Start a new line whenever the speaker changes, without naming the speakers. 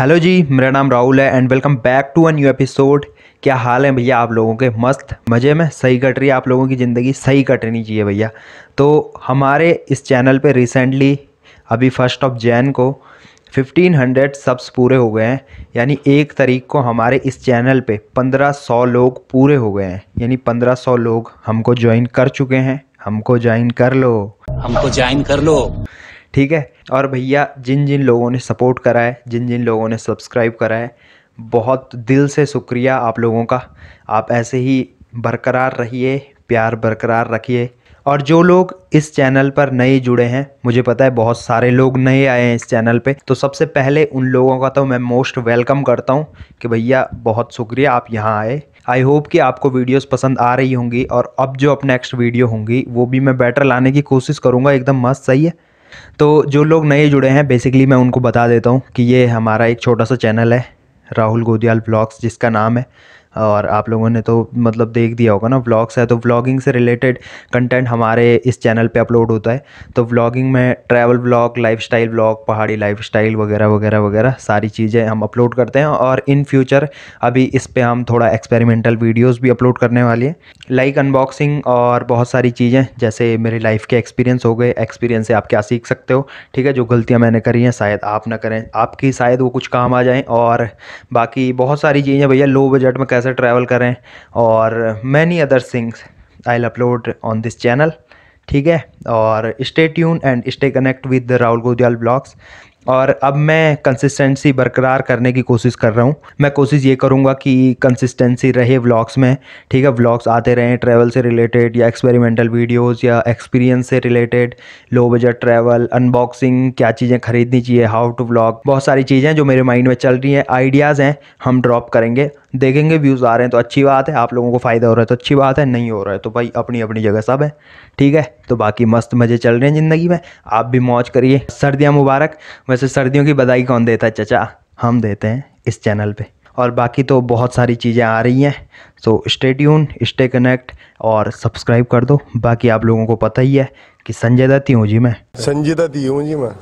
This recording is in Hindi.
हेलो जी मेरा नाम राहुल है and welcome back to a new episode क्या हाल है भैया आप लोगों के मस्त मज़े में सही कट रही है आप लोगों की ज़िंदगी सही कटनी चाहिए भैया तो हमारे इस चैनल पे रिसेंटली अभी फर्स्ट ऑफ जैन को 1500 सब्स पूरे हो गए हैं यानी एक तारीख को हमारे इस चैनल पे 1500 लोग पूरे हो गए हैं यानी 1500 लोग हमको ज्वाइन कर चुके हैं हमको ज्वाइन कर लो हमको ज्वाइन कर लो ठीक है और भैया जिन जिन लोगों ने सपोर्ट करा है जिन जिन लोगों ने सब्सक्राइब करा है बहुत दिल से शुक्रिया आप लोगों का आप ऐसे ही बरकरार रहिए प्यार बरकरार रखिए और जो लोग इस चैनल पर नए जुड़े हैं मुझे पता है बहुत सारे लोग नए आए हैं इस चैनल पे तो सबसे पहले उन लोगों का तो मैं मोस्ट वेलकम करता हूँ कि भैया बहुत शुक्रिया आप यहाँ आए आई होप कि आपको वीडियोस पसंद आ रही होंगी और अब जो अब नेक्स्ट वीडियो होंगी वो भी मैं बेटर लाने की कोशिश करूँगा एकदम मस्त सही है तो जो लोग नए जुड़े हैं बेसिकली मैं उनको बता देता हूँ कि ये हमारा एक छोटा सा चैनल है राहुल गोदियाल ब्लॉग्स जिसका नाम है और आप लोगों ने तो मतलब देख दिया होगा ना व्लॉग्स है तो व्लॉगिंग से रिलेटेड कंटेंट हमारे इस चैनल पे अपलोड होता है तो व्लॉगिंग में ट्रैवल व्लॉग लाइफस्टाइल व्लॉग पहाड़ी लाइफस्टाइल वगैरह वगैरह वगैरह सारी चीज़ें हम अपलोड करते हैं और इन फ्यूचर अभी इस पर हम थोड़ा एक्सपेरिमेंटल वीडियोज़ भी अपलोड करने वाले हैं लाइक अनबॉक्सिंग और बहुत सारी चीज़ें जैसे मेरे लाइफ के एक्सपीरियंस हो गए एक्सपीरियंस से आप क्या सीख सकते हो ठीक है जो गलतियाँ मैंने करी हैं शायद आप ना करें आपकी शायद वो कुछ काम आ जाएँ और बाकी बहुत सारी चीज़ें भैया लो बजट में कैसे कैसे ट्रैवल करें और many other things I upload on this channel ठीक है और stay tune and stay connect with Rahul Godiyal blogs और अब मैं कंसिस्टेंसी बरकरार करने की कोशिश कर रहा हूँ मैं कोशिश ये करूँगा कि कंसिस्टेंसी रहे व्लॉग्स में ठीक है व्लॉग्स आते रहें ट्रैवल से रिलेटेड या एक्सपेरिमेंटल वीडियोस या एक्सपीरियंस से related low budget travel unboxing क्या चीज़ें खरीदनी चाहिए हाउ टू व्लॉग बहुत सारी चीज़ें जो मेरे माइंड में चल रही हैं आइडियाज़ हैं हम ड्रॉप करेंगे देखेंगे व्यूज़ आ रहे हैं तो अच्छी बात है आप लोगों को फ़ायदा हो रहा है तो अच्छी बात है नहीं हो रहा है तो भाई अपनी अपनी जगह सब है ठीक है तो बाकी मस्त मज़े चल रहे हैं ज़िंदगी में आप भी मौज करिए सर्दियाँ मुबारक वैसे सर्दियों की बधाई कौन देता है चचा हम देते हैं इस चैनल पे और बाकी तो बहुत सारी चीज़ें आ रही हैं so stay tune stay connect और सब्सक्राइब कर दो बाकी आप लोगों को पता ही है कि संजय दत्ती हूँ जी मैं संजय दत्ती हूँ जी मैं